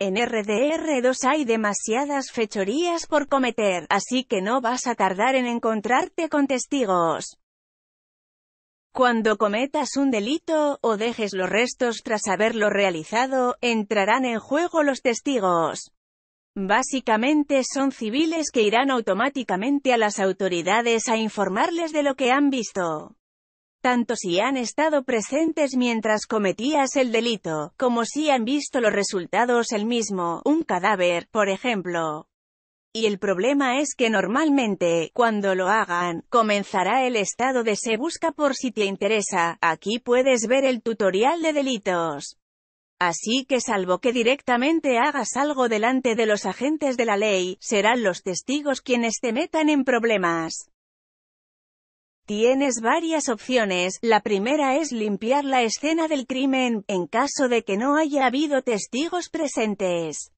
En RDR2 hay demasiadas fechorías por cometer, así que no vas a tardar en encontrarte con testigos. Cuando cometas un delito, o dejes los restos tras haberlo realizado, entrarán en juego los testigos. Básicamente son civiles que irán automáticamente a las autoridades a informarles de lo que han visto tanto si han estado presentes mientras cometías el delito, como si han visto los resultados el mismo, un cadáver, por ejemplo. Y el problema es que normalmente, cuando lo hagan, comenzará el estado de se busca por si te interesa, aquí puedes ver el tutorial de delitos. Así que salvo que directamente hagas algo delante de los agentes de la ley, serán los testigos quienes te metan en problemas. Tienes varias opciones, la primera es limpiar la escena del crimen, en caso de que no haya habido testigos presentes.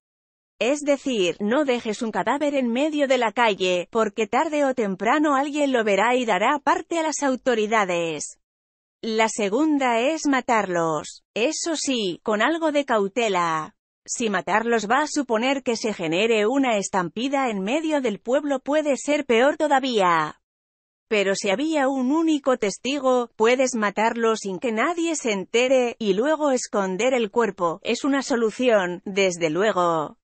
Es decir, no dejes un cadáver en medio de la calle, porque tarde o temprano alguien lo verá y dará parte a las autoridades. La segunda es matarlos. Eso sí, con algo de cautela. Si matarlos va a suponer que se genere una estampida en medio del pueblo puede ser peor todavía. Pero si había un único testigo, puedes matarlo sin que nadie se entere, y luego esconder el cuerpo, es una solución, desde luego.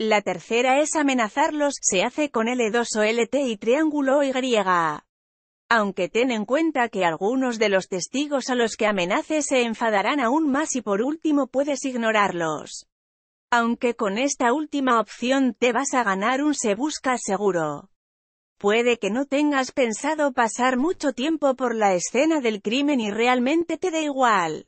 La tercera es amenazarlos, se hace con L2 o LT y triángulo Y. Aunque ten en cuenta que algunos de los testigos a los que amenaces se enfadarán aún más y por último puedes ignorarlos. Aunque con esta última opción te vas a ganar un se busca seguro. Puede que no tengas pensado pasar mucho tiempo por la escena del crimen y realmente te da igual.